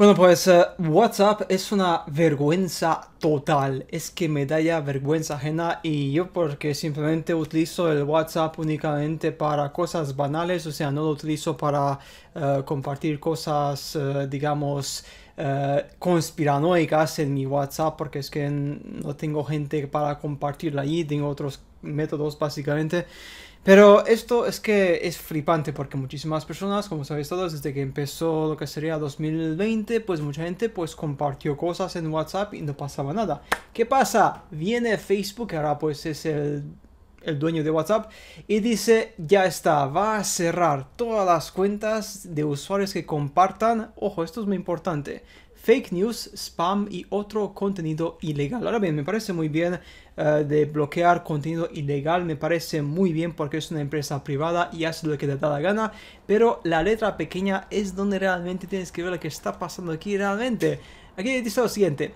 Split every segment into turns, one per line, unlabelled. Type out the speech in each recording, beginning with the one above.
Bueno, pues eh, WhatsApp es una vergüenza total. Es que me da ya vergüenza ajena y yo porque simplemente utilizo el WhatsApp únicamente para cosas banales, o sea, no lo utilizo para eh, compartir cosas, eh, digamos, conspiranoicas en mi WhatsApp porque es que no tengo gente para compartirla allí, tengo otros métodos básicamente. Pero esto es que es flipante porque muchísimas personas, como sabéis todos, desde que empezó lo que sería 2020, pues mucha gente pues compartió cosas en WhatsApp y no pasaba nada. ¿Qué pasa? Viene Facebook, ahora pues es el, el dueño de WhatsApp, y dice, ya está, va a cerrar todas las cuentas de usuarios que compartan, ojo, esto es muy importante, fake news, spam y otro contenido ilegal. Ahora bien, me parece muy bien eh, de bloquear contenido ilegal me parece muy bien porque es una empresa privada y hace lo que te da la gana, pero la letra pequeña es donde realmente tienes que ver lo que está pasando aquí realmente. Aquí dice lo siguiente.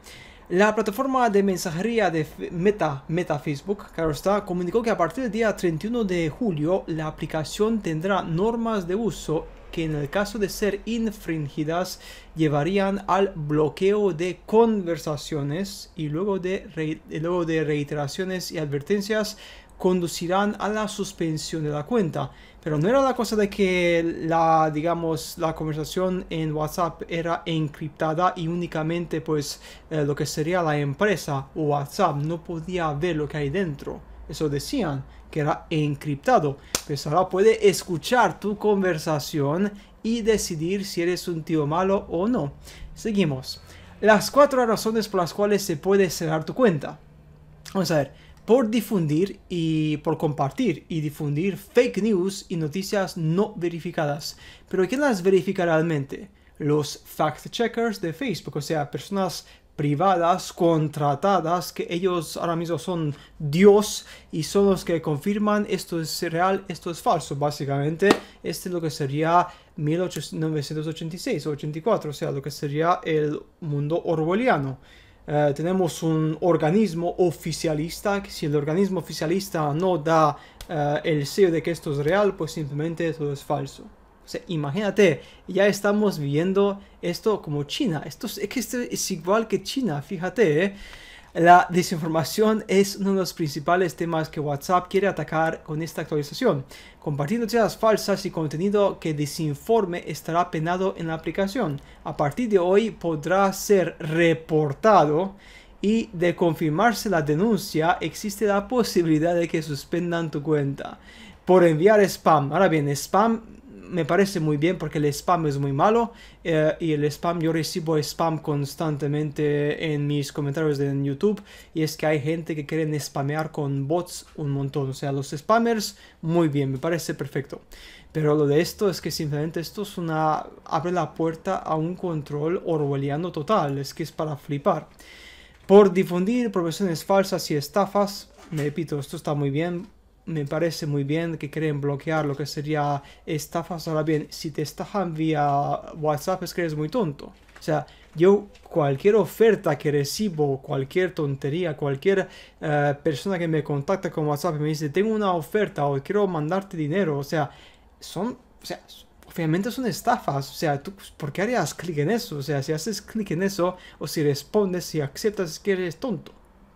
La plataforma de mensajería de Meta, Meta Facebook, claro está, comunicó que a partir del día 31 de julio la aplicación tendrá normas de uso que en el caso de ser infringidas llevarían al bloqueo de conversaciones y luego de, luego de reiteraciones y advertencias conducirán a la suspensión de la cuenta. Pero no era la cosa de que la, digamos, la conversación en WhatsApp era encriptada y únicamente pues eh, lo que sería la empresa o WhatsApp no podía ver lo que hay dentro. Eso decían que era encriptado. Pero pues ahora puede escuchar tu conversación y decidir si eres un tío malo o no. Seguimos. Las cuatro razones por las cuales se puede cerrar tu cuenta. Vamos a ver. Por difundir y por compartir y difundir fake news y noticias no verificadas. Pero ¿quién las verifica realmente? los fact checkers de Facebook, o sea, personas privadas contratadas que ellos ahora mismo son Dios y son los que confirman esto es real, esto es falso, básicamente. Este es lo que sería 1986 o 84, o sea, lo que sería el mundo orwelliano. Eh, tenemos un organismo oficialista, que si el organismo oficialista no da eh, el sello de que esto es real, pues simplemente todo es falso. O imagínate, ya estamos viendo esto como China. Esto es, es igual que China, fíjate. Eh. La desinformación es uno de los principales temas que WhatsApp quiere atacar con esta actualización. compartiendo noticias falsas y contenido que desinforme estará penado en la aplicación. A partir de hoy podrá ser reportado y de confirmarse la denuncia existe la posibilidad de que suspendan tu cuenta por enviar spam. Ahora bien, spam me parece muy bien porque el spam es muy malo eh, y el spam yo recibo spam constantemente en mis comentarios de YouTube y es que hay gente que quieren spamear con bots un montón, o sea, los spammers muy bien, me parece perfecto. Pero lo de esto es que simplemente esto es una abre la puerta a un control orwelliano total, es que es para flipar. Por difundir profesiones falsas y estafas, me repito, esto está muy bien, me parece muy bien que quieren bloquear lo que sería estafas ahora bien si te estafan vía WhatsApp es que eres muy tonto o sea yo cualquier oferta que recibo cualquier tontería cualquier eh, persona que me contacta con WhatsApp y me dice tengo una oferta o quiero mandarte dinero o sea son o sea obviamente son estafas. O sea, ¿tú, ¿por qué harías clic en eso? O sea, si haces clic en eso o si respondes, si aceptas, es que eres tonto.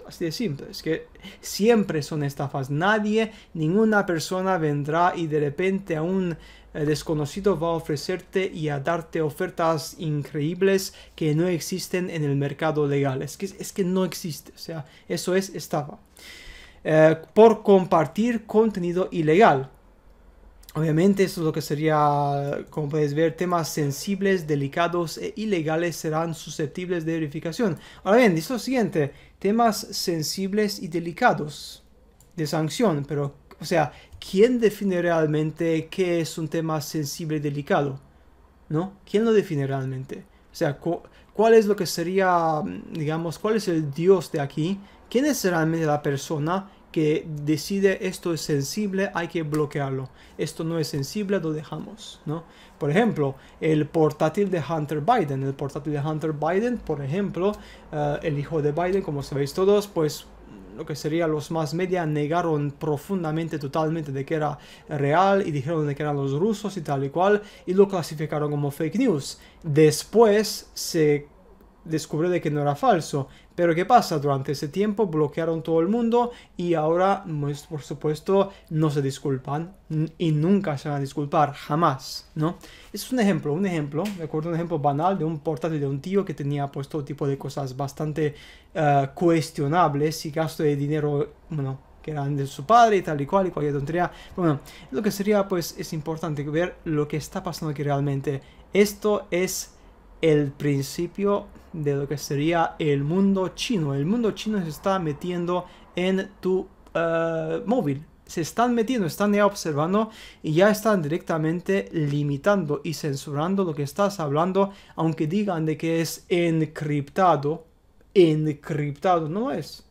Así de simple. Es que siempre son estafas. Nadie, ninguna persona vendrá y de repente a un eh, desconocido va a ofrecerte y a darte ofertas increíbles que no existen en el mercado legal. Es que, es que no existe. O sea, eso es estafa. Eh, por compartir contenido ilegal. Obviamente esto es lo que sería, como puedes ver, temas sensibles, delicados e ilegales serán susceptibles de verificación. Ahora bien, dice lo siguiente, temas sensibles y delicados de sanción, pero, o sea, ¿quién define realmente qué es un tema sensible y delicado? ¿No? ¿Quién lo define realmente? O sea, ¿cuál es lo que sería, mm, digamos, cuál es el Dios de aquí? ¿Quién es realmente la persona que decide esto es sensible, hay que bloquearlo. Esto no es sensible, lo dejamos, ¿no? Por ejemplo, el portátil de Hunter Biden. El portátil de Hunter Biden, por ejemplo, eh, el hijo de Biden, como sabéis todos, pues lo que sería los más media negaron profundamente, totalmente de que era real y dijeron de que eran los rusos y tal y cual y lo clasificaron como fake news. Después se descubrió de que no era falso. Pero ¿qué pasa? Durante ese tiempo bloquearon todo el mundo y ahora, pues, por supuesto, no se disculpan y nunca se van a disculpar, jamás, ¿no? es un ejemplo, un ejemplo, me acuerdo un ejemplo banal de un portátil de un tío que tenía puesto todo tipo de cosas bastante eh, cuestionables y gasto de dinero, bueno, que eran de su padre y tal y cual y cualquier tontería. bueno, lo que sería pues es importante ver lo que está pasando aquí realmente. Esto es el principio de lo que sería el mundo chino. El mundo chino se está metiendo en tu eh, móvil. Se están metiendo, están ya observando y ya están directamente limitando y censurando lo que estás hablando, aunque digan de que es encriptado. Encriptado no es.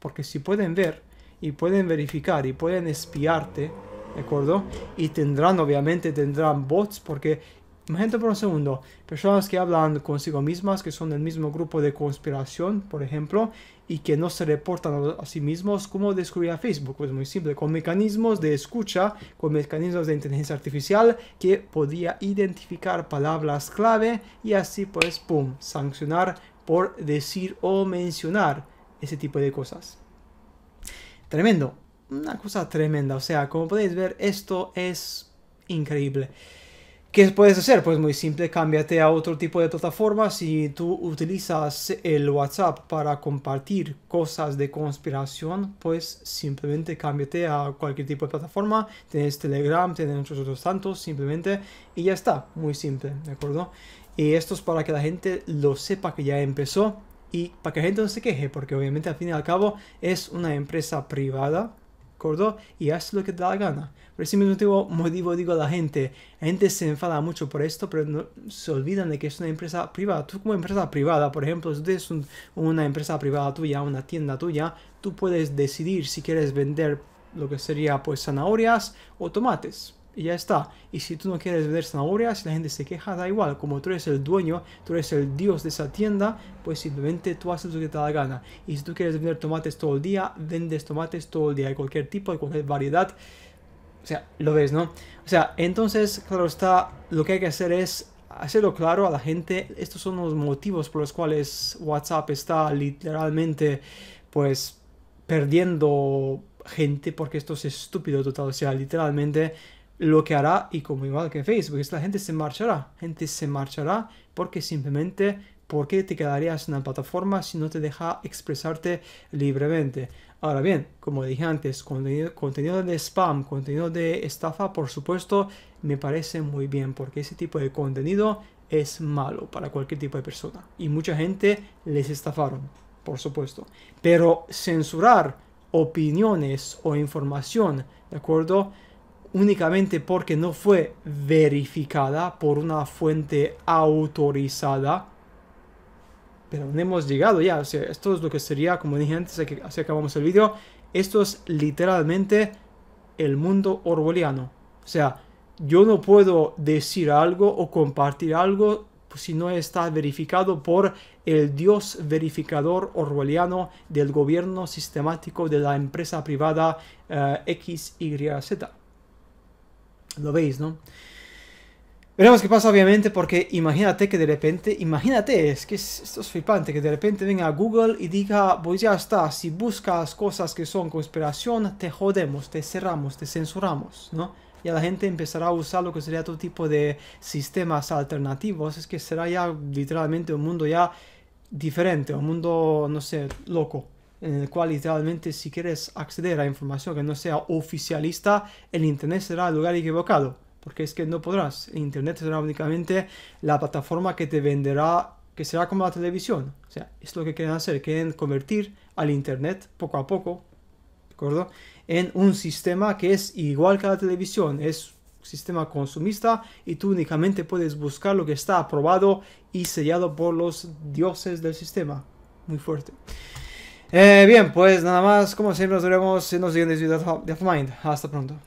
Porque si pueden ver y pueden verificar y pueden espiarte, ¿de acuerdo? Y tendrán, obviamente, tendrán bots porque Imagínate por un segundo, personas que hablan consigo mismas, que son del mismo grupo de conspiración, por ejemplo, y que no se reportan a sí mismos, ¿cómo descubría Facebook? Pues muy simple, con mecanismos de escucha, con mecanismos de inteligencia artificial que podía identificar palabras clave y así pues, ¡pum!, sancionar por decir o mencionar ese tipo de cosas. Tremendo, una cosa tremenda, o sea, como podéis ver, esto es increíble. ¿Qué puedes hacer? Pues muy simple, cámbiate a otro tipo de plataforma. Si tú utilizas el WhatsApp para compartir cosas de conspiración, pues simplemente cámbiate a cualquier tipo de plataforma. Tienes Telegram, tienes muchos otros tantos, simplemente. Y ya está, muy simple, ¿de acuerdo? Y esto es para que la gente lo sepa que ya empezó y para que la gente no se queje, porque obviamente al fin y al cabo es una empresa privada y haz lo que te da la gana. Por ese mismo motivo, digo a la gente, la gente se enfada mucho por esto, pero se olvidan de que es una empresa privada. Tú como empresa privada, por ejemplo, si tienes una empresa privada tuya, una tienda tuya, tú puedes decidir si quieres vender lo que sería pues zanahorias o tomates y ya está. Y si tú no quieres vender zanahorias, si la gente se queja, da igual. Como tú eres el dueño, tú eres el dios de esa tienda, pues simplemente tú haces lo que te da la gana. Y si tú quieres vender tomates todo el día, vendes tomates todo el día, Hay cualquier tipo, de cualquier variedad. O sea, lo ves, ¿no? O sea, entonces, claro está, lo que hay que hacer es hacerlo claro a la gente. Estos son los motivos por los cuales WhatsApp está literalmente, pues, perdiendo gente porque esto es estúpido total. O sea, literalmente lo que hará y como igual que Facebook, Esta la gente se marchará, gente se marchará porque simplemente, ¿por qué te quedarías en la plataforma si no te deja expresarte libremente? Ahora bien, como dije antes, contenido de spam, contenido de estafa, por supuesto, me parece muy bien porque ese tipo de contenido es malo para cualquier tipo de persona y mucha gente les estafaron, por supuesto. Pero censurar opiniones o información, ¿de acuerdo? únicamente porque no fue verificada por una fuente autorizada. Pero no hemos llegado ya, o sea, esto es lo que sería, como dije antes, así acabamos el vídeo, esto es literalmente el mundo orwelliano. O sea, yo no puedo decir algo o compartir algo si no está verificado por el dios verificador orwelliano del gobierno sistemático de la empresa privada eh, XYZ. Lo veis, ¿no? Veremos qué pasa, obviamente, porque imagínate que de repente, imagínate, es que esto es flipante, que de repente venga Google y diga, pues ya está, si buscas cosas que son conspiración, te jodemos, te cerramos, te censuramos, ¿no? Y la gente empezará a usar lo que sería todo tipo de sistemas alternativos, es que será ya literalmente un mundo ya diferente, un mundo, no sé, loco en el cual literalmente si quieres acceder a información que no sea oficialista, el Internet será el lugar equivocado, porque es que no podrás. El Internet será únicamente la plataforma que te venderá, que será como la televisión. O sea, es lo que quieren hacer, quieren convertir al Internet poco a poco, ¿de acuerdo? En un sistema que es igual que la televisión, es un sistema consumista y tú únicamente puedes buscar lo que está aprobado y sellado por los dioses del sistema. Muy fuerte. Eh, bien, pues nada más, como siempre nos vemos en los siguientes videos de the Mind. Hasta pronto.